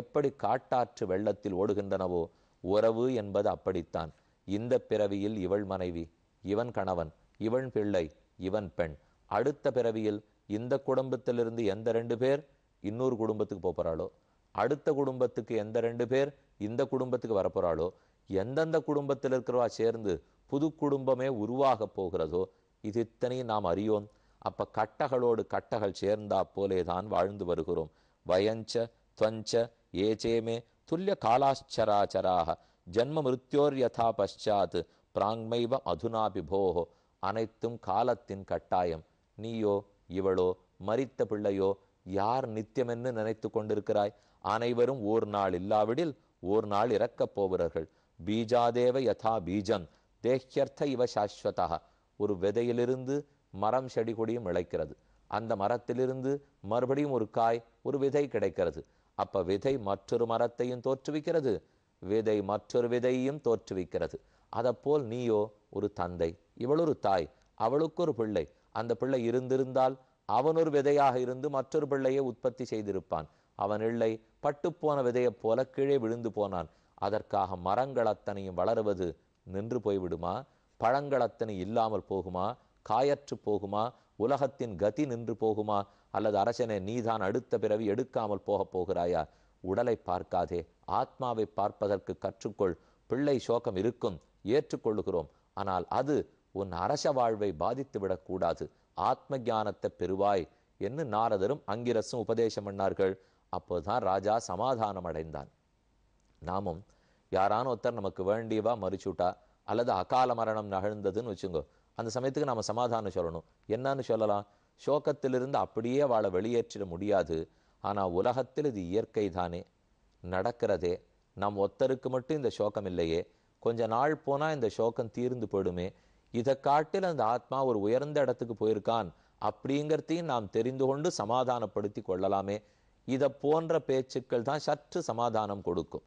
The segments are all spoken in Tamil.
எப்படி காட்டாற்று வெள்ளத்தில் ஓடுகின்றனவோ உறவு என்பது அப்படித்தான் இந்த பிறவியில் இவள் மனைவி இவன் கணவன் இவன் பிள்ளை இவன் பெண் அடுத்த பிறவியில் இந்த குடும்பத்திலிருந்து எந்த ரெண்டு பேர் இன்னொரு குடும்பத்துக்கு போகிறாளோ அடுத்த குடும்பத்துக்கு எந்த ரெண்டு பேர் இந்த குடும்பத்துக்கு வரப்போகிறாளோ எந்தெந்த குடும்பத்தில் இருக்கிறவா சேர்ந்து புது குடும்பமே உருவாக போகிறதோ இது இத்தனையும் நாம் அறியோம் அப்ப கட்டகளோடு கட்டகள் சேர்ந்தா போலே தான் வாழ்ந்து வருகிறோம் வயஞ்ச துவஞ்ச ये துல்லிய துல்லியகாலாச்சராச்சராக ஜன்ம மிருத்யோர்யதா பஷாத் பிராங்மைவ மதுனாபி போஹோ அனைத்தும் காலத்தின் கட்டாயம் நீயோ இவளோ மறித்த பிள்ளையோ யார் நித்தியமென்னு நினைத்து கொண்டிருக்கிறாய் அனைவரும் ஓர் நாள் இல்லாவிடில் ஓர் நாள் இறக்கப் போகிறார்கள் பீஜாதேவ யதா பீஜம் தேஹ்யர்த்த இவ சாஸ்வதா ஒரு விதையிலிருந்து மரம் செடி கொடியும் இழைக்கிறது அந்த மரத்திலிருந்து மறுபடியும் ஒரு காய் ஒரு விதை கிடைக்கிறது அப்ப விதை மற்றொரு மரத்தையும் தோற்றுவிக்கிறது விதை மற்றொரு விதையையும் தோற்றுவிக்கிறது அதைப்போல் நீயோ ஒரு தந்தை இவள் ஒரு தாய் அவளுக்கு ஒரு பிள்ளை அந்த பிள்ளை இருந்திருந்தால் அவனொரு விதையாக இருந்து மற்றொரு பிள்ளையை உற்பத்தி செய்திருப்பான் அவன் இல்லை பட்டுப்போன விதையைப் போல கீழே விழுந்து போனான் அதற்காக மரங்கள் அத்தனையும் வளருவது நின்று போய்விடுமா பழங்கள் அத்தனை இல்லாமல் போகுமா காயற்று போகுமா உலகத்தின் கதி நின்று போகுமா அல்லது அரசனே நீதான் அடுத்த பிறவி எடுக்காமல் போகப் போகிறாயா உடலை பார்க்காதே ஆத்மாவை பார்ப்பதற்கு கற்றுக்கொள் பிள்ளை சோகம் இருக்கும் ஏற்றுக்கொள்ளுகிறோம் ஆனால் அது உன் அரச வாழ்வை பாதித்து விடக்கூடாது ஆத்ம ஞானத்தை பெறுவாய் என்று நாரதரும் அங்கிரசும் உபதேசம் பண்ணார்கள் அப்போதான் ராஜா சமாதானம் அடைந்தான் நாமும் யாரான ஒருத்தர் நமக்கு வேண்டியவா மறுச்சுட்டா அல்லது அகால மரணம் நகழ்ந்ததுன்னு வச்சுங்கோ அந்த சமயத்துக்கு நாம சமாதானம் சொல்லணும் என்னன்னு சொல்லலாம் சோகத்திலிருந்து அப்படியே வாழ வெளியேற்றிட முடியாது ஆனால் உலகத்தில் இது இயற்கை தானே நடக்கிறதே நம் ஒத்தருக்கு மட்டும் இந்த சோகம் இல்லையே கொஞ்ச நாள் போனால் இந்த சோகம் தீர்ந்து போயிடுமே இதை காட்டில் அந்த ஆத்மா ஒரு உயர்ந்த இடத்துக்கு போயிருக்கான் அப்படிங்கிறதையும் நாம் தெரிந்து கொண்டு சமாதானப்படுத்தி கொள்ளலாமே இதை போன்ற பேச்சுக்கள் தான் சற்று சமாதானம் கொடுக்கும்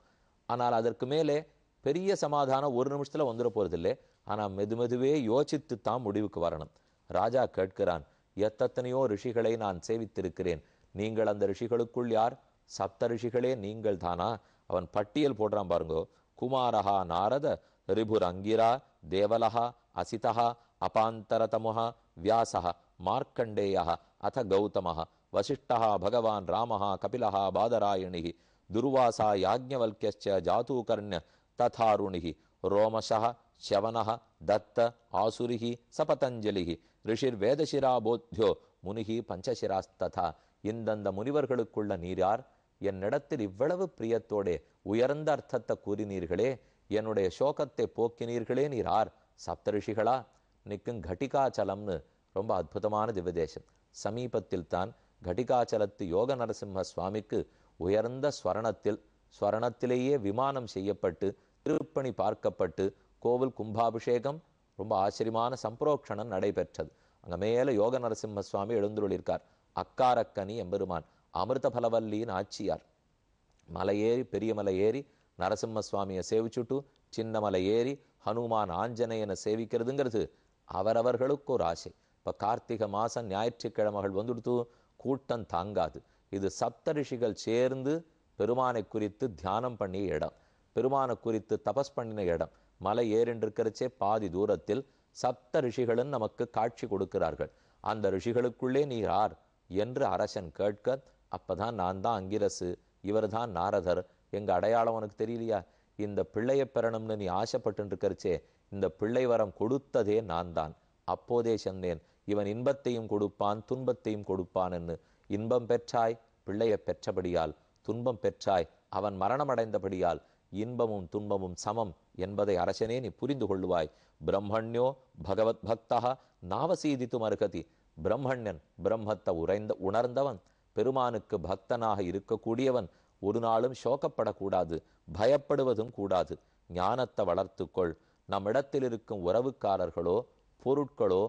ஆனால் அதற்கு மேலே பெரிய சமாதானம் ஒரு நிமிஷத்தில் வந்துட போகிறதில்லை ஆனால் மெது மெதுவே யோசித்து தான் முடிவுக்கு வரணும் ராஜா கேட்கிறான் எத்தனையோ ரிஷிகளை நான் சேவித்திருக்கிறேன் நீங்கள் அந்த ரிஷிகளுக்குள் யார் சப்த ரிஷிகளே நீங்கள் தானா அவன் பட்டியல் போடுறான் பாருங்கோ குமாரஹா நாரத ரிபுர் அங்கிரா தேவலஹா அசிதஹா அபாந்தரதமுஹா வியாசஹா மார்க்கண்டேயா அத கௌதமஹா வசிஷ்டா பகவான் ராமஹா கபிலஹா பாதராயணிஹி துருவாசா யாஜ்ஞவல்யஸ்ச ஜாதூகர்ண ததாருணிஹி ரோமசஹ शवन தத்த आसुरी सपतंजलि ரிஷிர் வேதசிரா போத்யோ முனிகி பஞ்சசிராஸ்ததா இந்தந்த முனிவர்களுக்குள்ள நீரார் என்னிடத்தில் இவ்வளவு பிரியத்தோடே உயர்ந்த அர்த்தத்தை கூறினீர்களே என்னுடைய சோகத்தை போக்கினீர்களே நீரார் சப்தரிஷிகளா நிற்கும் கட்டிகாச்சலம்னு ரொம்ப அற்புதமான திவதேசம் சமீபத்தில் தான் கட்டிகாச்சலத்து யோக நரசிம்ம சுவாமிக்கு உயர்ந்த ஸ்வரணத்தில் ஸ்வரணத்திலேயே விமானம் செய்யப்பட்டு திருப்பணி பார்க்கப்பட்டு கோவில் கும்பாபிஷேகம் ரொம்ப ஆச்சரியமான சம்பரோக்ஷணம் நடைபெற்றது அங்கே மேலே யோக நரசிம்ம சுவாமி எழுந்துள்ளிருக்கார் அக்காரக்கனி எம்பெருமான் அமிர்த பலவல்லியின் ஆட்சியார் மலை ஏறி பெரிய மலை ஏறி நரசிம்ம சுவாமியை சேவிச்சுட்டு சின்ன மலை ஏறி ஹனுமான் ஆஞ்சநேயனை சேவிக்கிறதுங்கிறது அவரவர்களுக்கு ஒரு ஆசை இப்போ கார்த்திகை மாதம் ஞாயிற்றுக்கிழமைகள் வந்துடுத்து கூட்டம் தாங்காது இது சப்தரிஷிகள் சேர்ந்து பெருமானை குறித்து தியானம் பண்ணிய இடம் பெருமானை குறித்து தபஸ் பண்ணின இடம் மலை ஏறின்றிருக்கிறச்சே பாதி தூரத்தில் சப்த ரிஷிகளும் நமக்கு காட்சி கொடுக்கிறார்கள் அந்த ரிஷிகளுக்குள்ளே நீ யார் என்று அரசன் கேட்க அப்பதான் நான் தான் அங்கிரசு இவர் தான் நாரதர் எங்க அடையாளம் உனக்கு தெரியலையா இந்த பிள்ளையை பெறணும்னு நீ ஆசைப்பட்டுருக்கிறச்சே இந்த பிள்ளை வரம் கொடுத்ததே நான் தான் அப்போதே சென்றேன் இவன் இன்பத்தையும் கொடுப்பான் துன்பத்தையும் கொடுப்பான் என்று இன்பம் பெற்றாய் பிள்ளையை பெற்றபடியால் துன்பம் பெற்றாய் அவன் மரணமடைந்தபடியால் இன்பமும் துன்பமும் சமம் என்பதை அரசனே நீ புரிந்து கொள்ளுவாய் பிரம்மண்யோ பகவத் பக்தா நாவசீதித்து மறுக்கதி பிரம்மண்யன் பிரம்மத்தை உறைந்த உணர்ந்தவன் பெருமானுக்கு பக்தனாக இருக்கக்கூடியவன் ஒரு நாளும் சோகப்படக்கூடாது பயப்படுவதும் கூடாது ஞானத்தை வளர்த்துக்கொள் நம்மிடத்தில் இருக்கும் உறவுக்காரர்களோ பொருட்களோ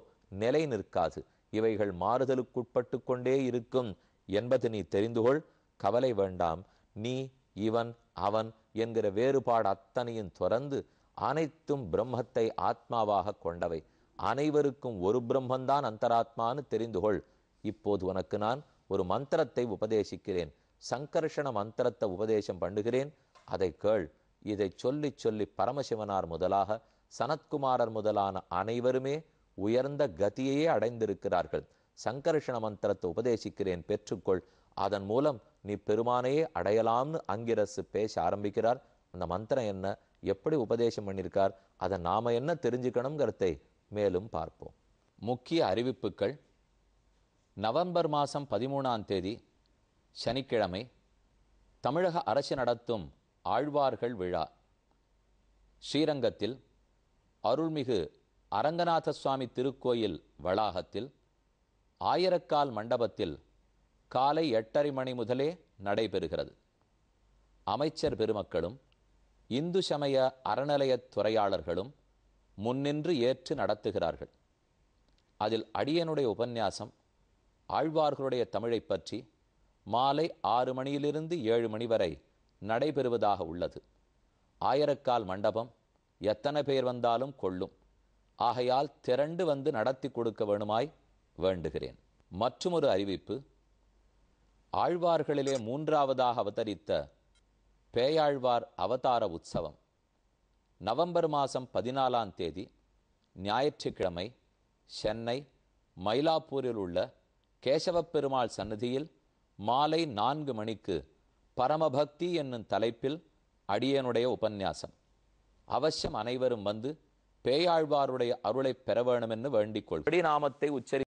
நிலை நிற்காது இவைகள் மாறுதலுக்குட்பட்டு கொண்டே இருக்கும் என்பது நீ தெரிந்துகொள் கவலை வேண்டாம் நீ இவன் அவன் என்கிற வேறுபாடு அத்தனையும் துறந்து அனைத்தும் பிரம்மத்தை ஆத்மாவாக கொண்டவை அனைவருக்கும் ஒரு பிரம்மந்தான் அந்தராத்மான்னு தெரிந்து கொள் இப்போது உனக்கு நான் ஒரு மந்திரத்தை உபதேசிக்கிறேன் சங்கர்ஷண மந்திரத்தை உபதேசம் பண்ணுகிறேன் அதை கேள் இதை சொல்லி சொல்லி பரமசிவனார் முதலாக சனத்குமாரர் முதலான அனைவருமே உயர்ந்த கதியையே அடைந்திருக்கிறார்கள் சங்கர்ஷண மந்திரத்தை உபதேசிக்கிறேன் பெற்றுக்கொள் அதன் மூலம் நீ பெருமானையே அடையலாம்னு அங்கிரசு பேச ஆரம்பிக்கிறார் அந்த மந்திரம் என்ன எப்படி உபதேசம் பண்ணியிருக்கார் அதை நாம் என்ன தெரிஞ்சுக்கணுங்கிறதை மேலும் பார்ப்போம் முக்கிய அறிவிப்புகள் நவம்பர் மாதம் பதிமூணாம் தேதி சனிக்கிழமை தமிழக அரசு நடத்தும் ஆழ்வார்கள் விழா ஸ்ரீரங்கத்தில் அருள்மிகு அரங்கநாத சுவாமி திருக்கோயில் வளாகத்தில் ஆயிரக்கால் மண்டபத்தில் காலை எட்டரை மணி முதலே நடைபெறுகிறது அமைச்சர் பெருமக்களும் இந்து சமய அறநிலையத் துறையாளர்களும் முன்னின்று ஏற்று நடத்துகிறார்கள் அதில் அடியனுடைய உபன்யாசம் ஆழ்வார்களுடைய தமிழை பற்றி மாலை ஆறு மணியிலிருந்து ஏழு மணி வரை நடைபெறுவதாக உள்ளது ஆயிரக்கால் மண்டபம் எத்தனை பேர் வந்தாலும் கொள்ளும் ஆகையால் திரண்டு வந்து நடத்தி கொடுக்க வேணுமாய் வேண்டுகிறேன் மற்றுமொரு அறிவிப்பு ஆழ்வார்களிலே மூன்றாவதாக அவதரித்த பேயாழ்வார் அவதார உற்சவம் நவம்பர் மாதம் பதினாலாம் தேதி ஞாயிற்றுக்கிழமை சென்னை மயிலாப்பூரில் உள்ள கேசவப்பெருமாள் சன்னதியில் மாலை நான்கு மணிக்கு பரமபக்தி என்னும் தலைப்பில் அடியனுடைய உபன்யாசம் அவசியம் அனைவரும் வந்து பேயாழ்வாருடைய அருளை பெற வேண்டும் என்று வேண்டிக் கொள் நாமத்தை உச்சரி